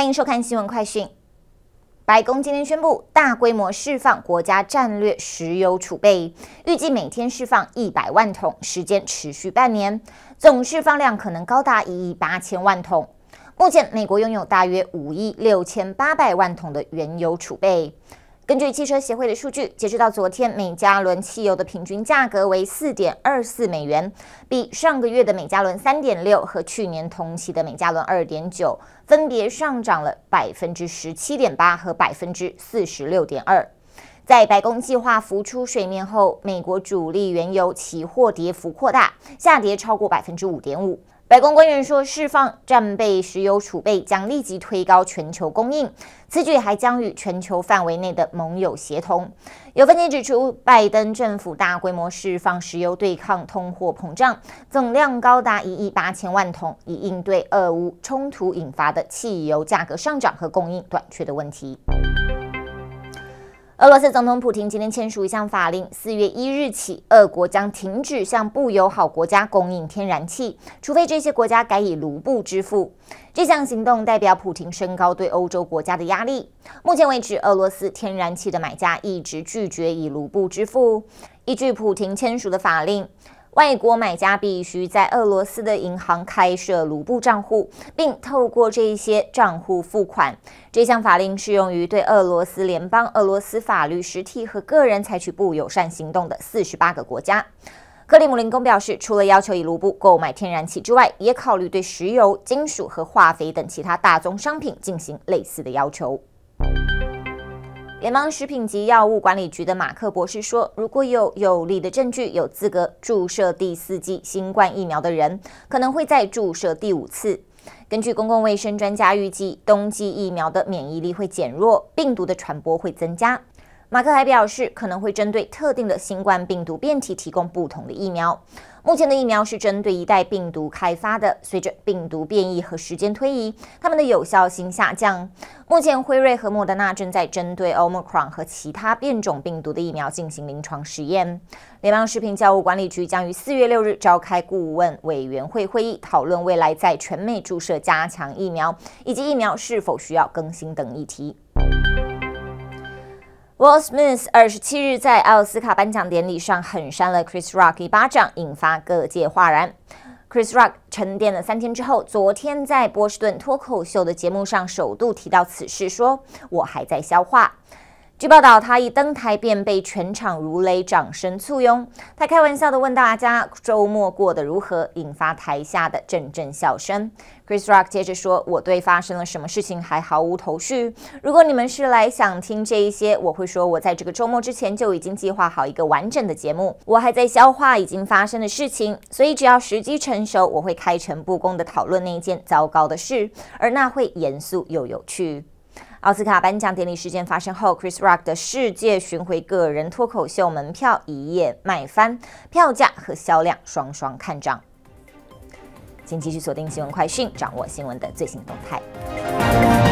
欢迎收看新闻快讯。白宫今天宣布大规模释放国家战略石油储备，预计每天释放一百万桶，时间持续半年，总释放量可能高达一亿八千万桶。目前，美国拥有大约五亿六千八百万桶的原油储备。根据汽车协会的数据，截止到昨天，每加仑汽油的平均价格为四点二四美元，比上个月的每加仑三点六和去年同期的每加仑二点九分别上涨了百分之十七点八和百分之四十六点二。在白宫计划浮出水面后，美国主力原油期货跌幅扩大，下跌超过百分之五点五。白宫官员说，释放战备石油储备将立即推高全球供应。此举还将与全球范围内的盟友协同。有分析指出，拜登政府大规模释放石油对抗通货膨胀，总量高达一亿八千万桶，以应对俄乌冲突引发的汽油价格上涨和供应短缺的问题。俄罗斯总统普京今天签署一项法令，四月一日起，俄国将停止向不友好国家供应天然气，除非这些国家改以卢布支付。这项行动代表普京升高对欧洲国家的压力。目前为止，俄罗斯天然气的买家一直拒绝以卢布支付。依据普京签署的法令。外国买家必须在俄罗斯的银行开设卢布账户，并透过这些账户付款。这项法令适用于对俄罗斯联邦、俄罗斯法律实体和个人采取不友善行动的四十八个国家。克里姆林宫表示，除了要求以卢布购买天然气之外，也考虑对石油、金属和化肥等其他大宗商品进行类似的要求。联邦食品及药物管理局的马克博士说：“如果有有力的证据，有资格注射第四剂新冠疫苗的人，可能会再注射第五次。”根据公共卫生专家预计，冬季疫苗的免疫力会减弱，病毒的传播会增加。马克还表示，可能会针对特定的新冠病毒变体提供不同的疫苗。目前的疫苗是针对一代病毒开发的，随着病毒变异和时间推移，它们的有效性下降。目前，辉瑞和莫德纳正在针对 Omicron 和其他变种病毒的疫苗进行临床实验。联邦食品药物管理局将于四月六日召开顾问委员会会议，讨论未来在全美注射加强疫苗以及疫苗是否需要更新等议题。Will Smith 二十七日在奥斯卡颁奖典礼上狠扇了 Chris Rock 一巴掌，引发各界哗然。Chris Rock 沉淀了三天之后，昨天在波士顿脱口秀的节目上首度提到此事，说：“我还在消化。”据报道，他一登台便被全场如雷掌声簇拥。他开玩笑地问大家：“周末过得如何？”引发台下的阵阵笑声。Chris Rock 接着说：“我对发生了什么事情还毫无头绪。如果你们是来想听这一些，我会说我在这个周末之前就已经计划好一个完整的节目。我还在消化已经发生的事情，所以只要时机成熟，我会开诚布公地讨论那件糟糕的事，而那会严肃又有趣。”奥斯卡颁奖典礼事件发生后，Chris Rock 的世界巡回个人脱口秀门票一夜卖翻，票价和销量双双看涨。请继续锁定新闻快讯，掌握新闻的最新动态。